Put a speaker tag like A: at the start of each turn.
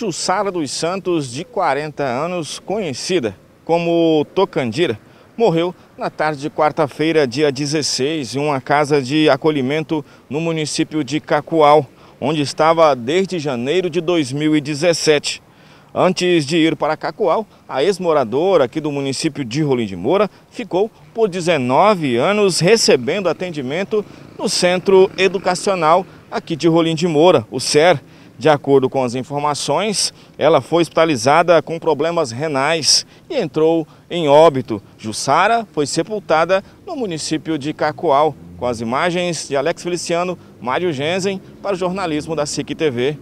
A: Jussara dos Santos, de 40 anos, conhecida como Tocandira, morreu na tarde de quarta-feira, dia 16, em uma casa de acolhimento no município de Cacoal, onde estava desde janeiro de 2017. Antes de ir para Cacoal, a ex-moradora aqui do município de Rolim de Moura ficou por 19 anos recebendo atendimento no Centro Educacional aqui de Rolim de Moura, o SER, de acordo com as informações, ela foi hospitalizada com problemas renais e entrou em óbito. Jussara foi sepultada no município de Cacoal. Com as imagens de Alex Feliciano, Mário Genzen, para o jornalismo da SIC TV.